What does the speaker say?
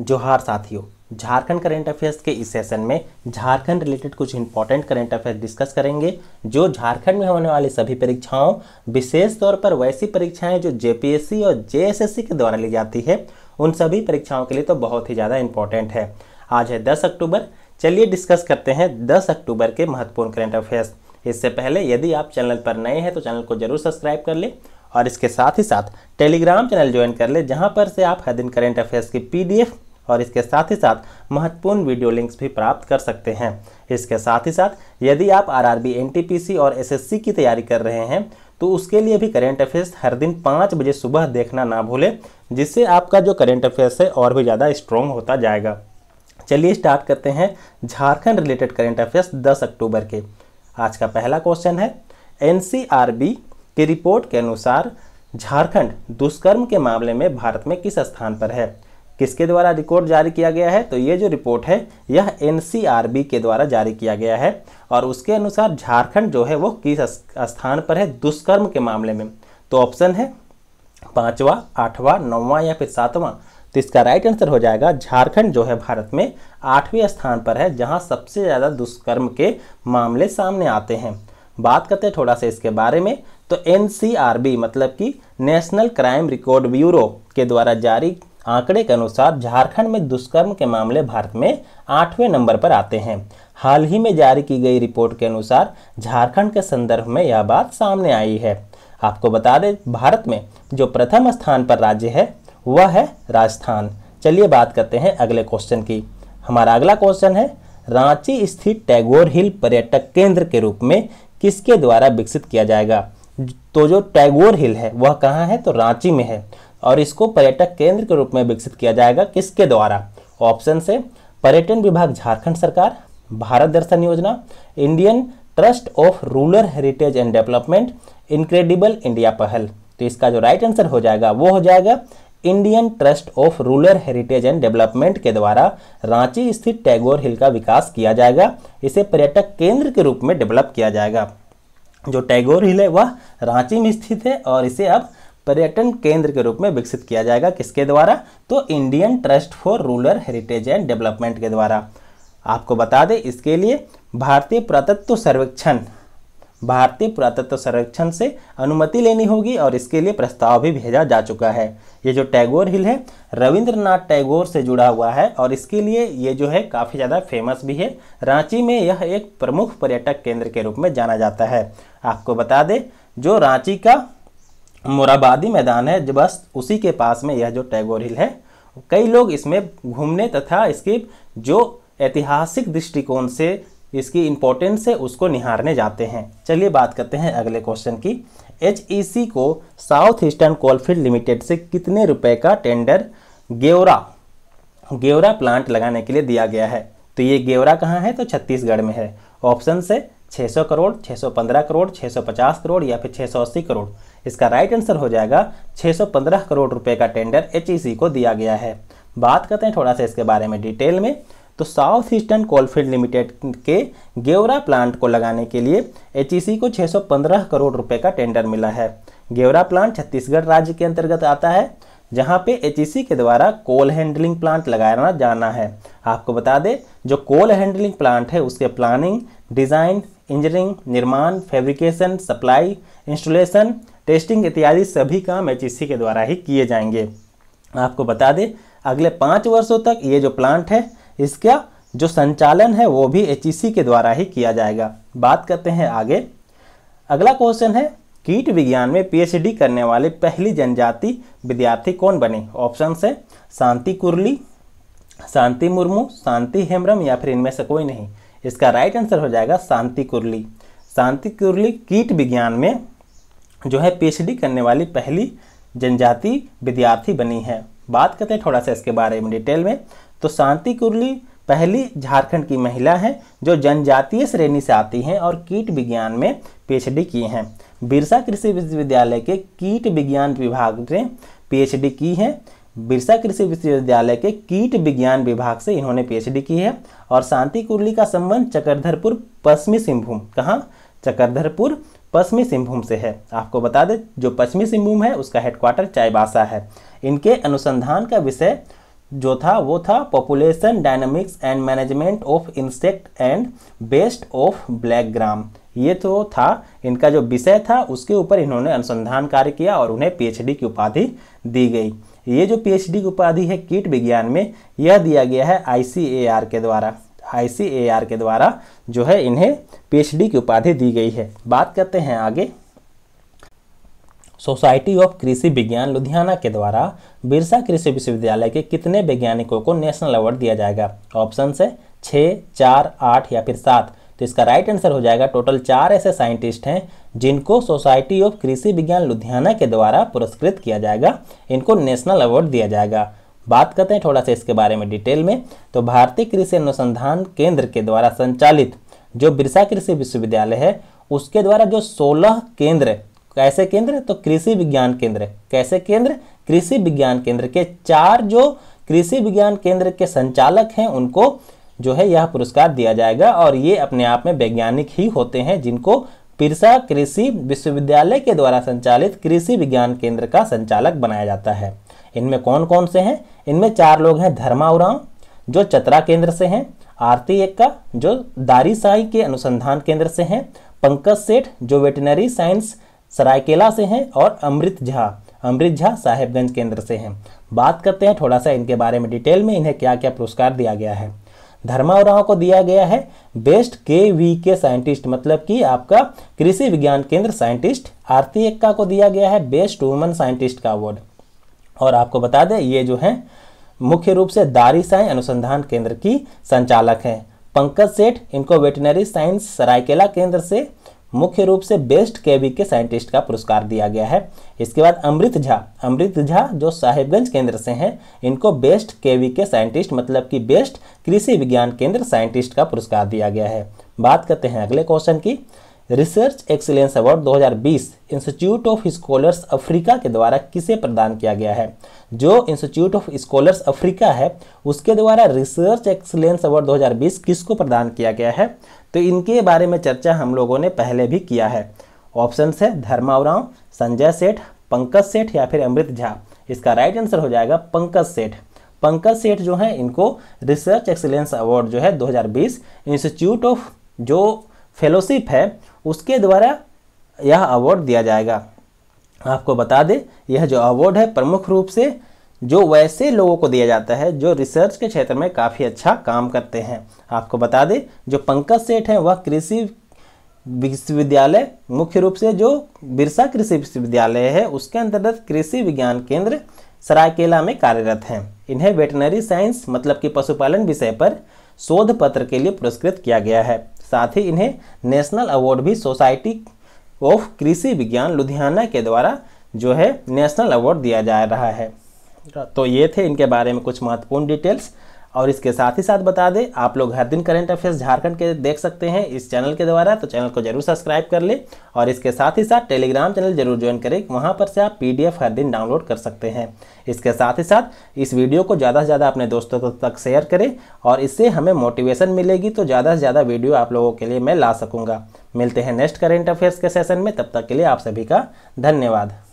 जोहार साथियों Jharkhand current affairs के इस सेशन में झारखंड रिलेटेड कुछ इंपॉर्टेंट करंट अफेयर्स डिस्कस करेंगे जो झारखंड में होने वाली सभी परीक्षाओं विशेष तौर पर वैसी परीक्षाएं जो जेपीएससी और जेएसएससी के द्वारा ली जाती है उन सभी परीक्षाओं के लिए तो बहुत ही ज़्यादा इंपॉर्टेंट है आज है दस अक्टूबर चलिए डिस्कस करते हैं दस अक्टूबर के महत्वपूर्ण करेंट अफेयर्स इससे पहले यदि आप चैनल पर नए हैं तो चैनल को जरूर सब्सक्राइब कर लें और इसके साथ ही साथ टेलीग्राम चैनल ज्वाइन कर लें जहाँ पर से आप हर दिन करेंट अफेयर्स की पीडीएफ और इसके साथ ही साथ महत्वपूर्ण वीडियो लिंक्स भी प्राप्त कर सकते हैं इसके साथ ही साथ यदि आप आरआरबी एनटीपीसी और एसएससी की तैयारी कर रहे हैं तो उसके लिए भी करेंट अफेयर्स हर दिन पाँच बजे सुबह देखना ना भूलें जिससे आपका जो करेंट अफेयर्स है और भी ज़्यादा स्ट्रॉन्ग होता जाएगा चलिए स्टार्ट करते हैं झारखंड रिलेटेड करेंट अफेयर्स 10 अक्टूबर के आज का पहला क्वेश्चन है एनसीआरबी की रिपोर्ट के अनुसार झारखंड दुष्कर्म के मामले में भारत में किस स्थान पर है किसके द्वारा रिकॉर्ड जारी किया गया है तो ये जो रिपोर्ट है यह एन के द्वारा जारी किया गया है और उसके अनुसार झारखंड जो है वो किस स्थान पर है दुष्कर्म के मामले में तो ऑप्शन है पाँचवा आठवा नौवां या फिर सातवां तो इसका राइट आंसर हो जाएगा झारखंड जो है भारत में आठवें स्थान पर है जहां सबसे ज़्यादा दुष्कर्म के मामले सामने आते हैं बात करते हैं थोड़ा सा इसके बारे में तो एन मतलब कि नेशनल क्राइम रिकॉर्ड ब्यूरो के द्वारा जारी आंकड़े के अनुसार झारखंड में दुष्कर्म के मामले भारत में आठवें नंबर पर आते हैं हाल ही में जारी की गई रिपोर्ट के अनुसार झारखंड के संदर्भ में यह बात सामने आई है आपको बता दें भारत में जो प्रथम स्थान पर राज्य है वह है राजस्थान चलिए बात करते हैं अगले क्वेश्चन की हमारा अगला क्वेश्चन है रांची स्थित टैगोर हिल पर्यटक केंद्र के रूप में किसके द्वारा विकसित किया जाएगा तो जो टैगोर हिल है वह कहाँ है तो रांची में है और इसको पर्यटक केंद्र के रूप में विकसित किया जाएगा किसके द्वारा ऑप्शन से पर्यटन विभाग झारखंड सरकार Bharat Darshan Yojana Indian trust of rural heritage and development incredible India पहल तो इसका जो राइट आंसर हो जाएगा वो हो जाएगा Indian trust of rural heritage and development के द्वारा रांची स्थित टैगोर हिल का विकास किया जाएगा इसे पर्यटक केंद्र के रूप में डेवलप किया जाएगा जो टैगोर हिल है वह रांची में स्थित है और इसे अब पर्यटन केंद्र के रूप में विकसित किया जाएगा किसके द्वारा तो Indian trust for rural heritage and development के द्वारा आपको बता दें इसके लिए भारतीय पुरातत्व सर्वेक्षण भारतीय पुरातत्व सर्वेक्षण से अनुमति लेनी होगी और इसके लिए प्रस्ताव भी भेजा जा चुका है ये जो टैगोर हिल है रविंद्रनाथ टैगोर से जुड़ा हुआ है और इसके लिए ये जो है काफ़ी ज़्यादा फेमस भी है रांची में यह एक प्रमुख पर्यटक केंद्र के रूप में जाना जाता है आपको बता दें जो रांची का मोराबादी मैदान है जो बस उसी के पास में यह जो टैगोर हिल है कई लोग इसमें घूमने तथा इसके जो ऐतिहासिक दृष्टिकोण से इसकी इम्पोर्टेंस है उसको निहारने जाते हैं चलिए बात करते हैं अगले क्वेश्चन की एच e को साउथ ईस्टर्न कोलफील्ड लिमिटेड से कितने रुपए का टेंडर गेवरा गेवरा प्लांट लगाने के लिए दिया गया है तो ये गेवरा कहाँ है तो छत्तीसगढ़ में है ऑप्शन से 600 करोड़ 615 करोड़ 650 करोड़ या फिर 680 करोड़ इसका राइट आंसर हो जाएगा 615 करोड़ रुपए का टेंडर एच e को दिया गया है बात करते हैं थोड़ा सा इसके बारे में डिटेल में तो साउथ ईस्टर्न कोलफील्ड लिमिटेड के गेवरा प्लांट को लगाने के लिए एच e को 615 करोड़ रुपए का टेंडर मिला है गेवरा प्लांट छत्तीसगढ़ राज्य के अंतर्गत आता है जहाँ पे एच e के द्वारा कोल हैंडलिंग प्लांट लगाना जाना है आपको बता दें जो कोल हैंडलिंग प्लांट है उसके प्लानिंग डिज़ाइन इंजीनियरिंग निर्माण फैब्रिकेशन सप्लाई इंस्टॉलेशन टेस्टिंग इत्यादि सभी काम एच e के द्वारा ही किए जाएंगे आपको बता दें अगले पाँच वर्षों तक ये जो प्लांट है इसका जो संचालन है वो भी एच e के द्वारा ही किया जाएगा बात करते हैं आगे अगला क्वेश्चन है कीट विज्ञान में पीएचडी करने वाले पहली जनजाति विद्यार्थी कौन बने ऑप्शन है शांति कुरली शांति मुर्मू शांति हेमरम या फिर इनमें से कोई नहीं इसका राइट आंसर हो जाएगा शांति कुरली शांति कुरली कीट विज्ञान में जो है पीएचडी करने वाली पहली जनजाति विद्यार्थी बनी है बात करते हैं थोड़ा सा इसके बारे में डिटेल में तो शांति कुरली पहली झारखंड की महिला है जो जनजातीय श्रेणी से आती हैं और कीट विज्ञान में पीएचडी की हैं बिरसा कृषि विश्वविद्यालय के कीट विज्ञान विभाग ने पीएचडी की है बिरसा कृषि विश्वविद्यालय के कीट विज्ञान विभाग से इन्होंने पीएचडी की है और शांति कुरली का संबंध चक्रधरपुर पश्चिमी सिंहभूम कहाँ चक्रधरपुर पश्चिमी सिंहभूम से है आपको बता दें जो पश्चिमी सिंहभूम है उसका हेडक्वार्टर चाईबासा है इनके अनुसंधान का विषय जो था वो था population dynamics and management of insect and pest of black gram ये तो था इनका जो विषय था उसके ऊपर इन्होंने अनुसंधान कार्य किया और उन्हें पीएचडी की उपाधि दी गई ये जो पीएचडी की उपाधि है कीट विज्ञान में यह दिया गया है आईसीएआर के द्वारा आई के द्वारा जो है इन्हें पीएचडी की उपाधि दी गई है बात करते हैं आगे सोसाइटी ऑफ कृषि विज्ञान लुधियाना के द्वारा बिरसा कृषि विश्वविद्यालय के कितने वैज्ञानिकों को नेशनल अवार्ड दिया जाएगा ऑप्शन है छः चार आठ या फिर सात तो इसका राइट आंसर हो जाएगा टोटल चार ऐसे साइंटिस्ट हैं जिनको सोसाइटी ऑफ कृषि विज्ञान लुधियाना के द्वारा पुरस्कृत किया जाएगा इनको नेशनल अवार्ड दिया जाएगा बात करते हैं थोड़ा सा इसके बारे में डिटेल में तो भारतीय कृषि अनुसंधान केंद्र के द्वारा संचालित जो बिरसा कृषि विश्वविद्यालय है उसके द्वारा जो सोलह केंद्र कैसे केंद्र तो कृषि विज्ञान केंद्र कैसे केंद्र कृषि विज्ञान केंद्र के चार जो कृषि विज्ञान केंद्र के संचालक हैं उनको जो है यह पुरस्कार दिया जाएगा और ये अपने आप में वैज्ञानिक ही होते हैं जिनको पिरसा कृषि विश्वविद्यालय के द्वारा संचालित कृषि विज्ञान केंद्र का संचालक बनाया जाता है इनमें कौन कौन से हैं इनमें चार लोग हैं धर्मा उरांव जो चतरा केंद्र से हैं आरती एक्का जो दारी साई के अनुसंधान केंद्र से हैं पंकज सेठ जो वेटनरी साइंस सरायकेला से हैं और अमृत झा अमृत झा साहेबगंज केंद्र से हैं बात करते हैं थोड़ा सा इनके बारे में डिटेल में इन्हें क्या क्या पुरस्कार दिया गया है धर्मा उराव को दिया गया है बेस्ट के वी के साइंटिस्ट मतलब कि आपका कृषि विज्ञान केंद्र साइंटिस्ट आरती एक्का को दिया गया है बेस्ट वुमन साइंटिस्ट का अवार्ड और आपको बता दें ये जो है मुख्य रूप से दारी साई अनुसंधान केंद्र की संचालक हैं पंकज सेठ इनको वेटनरी साइंस सरायकेला केंद्र से मुख्य रूप से बेस्ट केवी के साइंटिस्ट का पुरस्कार दिया गया है इसके बाद अमृत झा अमृत झा जो साहिबगंज केंद्र से हैं इनको बेस्ट केवी के साइंटिस्ट मतलब कि बेस्ट कृषि विज्ञान केंद्र साइंटिस्ट का पुरस्कार दिया गया है बात करते हैं अगले क्वेश्चन की research excellence award 2020 institute of scholars Africa के द्वारा किसे प्रदान किया गया है जो इंस्टीट्यूट ऑफ स्कॉलर्स अफ्रीका है उसके द्वारा रिसर्च एक्सीलेंस अवार्ड 2020 किसको प्रदान किया गया है तो इनके बारे में चर्चा हम लोगों ने पहले भी किया है ऑप्शन है धर्मावराव संजय सेठ पंकज सेठ या फिर अमृत झा इसका राइट आंसर हो जाएगा पंकज सेठ पंकज सेठ जो है इनको रिसर्च एक्सीलेंस अवार्ड जो है 2020 इंस्टीट्यूट ऑफ जो फेलोशिप है उसके द्वारा यह अवार्ड दिया जाएगा आपको बता दें यह जो अवार्ड है प्रमुख रूप से जो वैसे लोगों को दिया जाता है जो रिसर्च के क्षेत्र में काफ़ी अच्छा काम करते हैं आपको बता दें जो पंकज सेठ हैं वह कृषि विश्वविद्यालय मुख्य रूप से जो बिरसा कृषि विश्वविद्यालय है उसके अंतर्गत कृषि विज्ञान केंद्र सरायकेला में कार्यरत हैं इन्हें वेटनरी साइंस मतलब कि पशुपालन विषय पर शोध पत्र के लिए पुरस्कृत किया गया है साथ ही इन्हें नेशनल अवार्ड भी सोसाइटी ऑफ कृषि विज्ञान लुधियाना के द्वारा जो है नेशनल अवार्ड दिया जा रहा है तो ये थे इनके बारे में कुछ महत्वपूर्ण डिटेल्स और इसके साथ ही साथ बता दें आप लोग हर दिन करंट अफेयर्स झारखंड के देख सकते हैं इस चैनल के द्वारा तो चैनल को जरूर सब्सक्राइब कर ले और इसके साथ ही साथ टेलीग्राम चैनल जरूर ज्वाइन करें वहाँ पर से आप पीडीएफ हर दिन डाउनलोड कर सकते हैं इसके साथ ही साथ इस वीडियो को ज़्यादा से ज़्यादा अपने दोस्तों तक शेयर करें और इससे हमें मोटिवेशन मिलेगी तो ज़्यादा से ज़्यादा वीडियो आप लोगों के लिए मैं ला सकूँगा मिलते हैं नेक्स्ट करेंट अफेयर्स के सेशन में तब तक के लिए आप सभी का धन्यवाद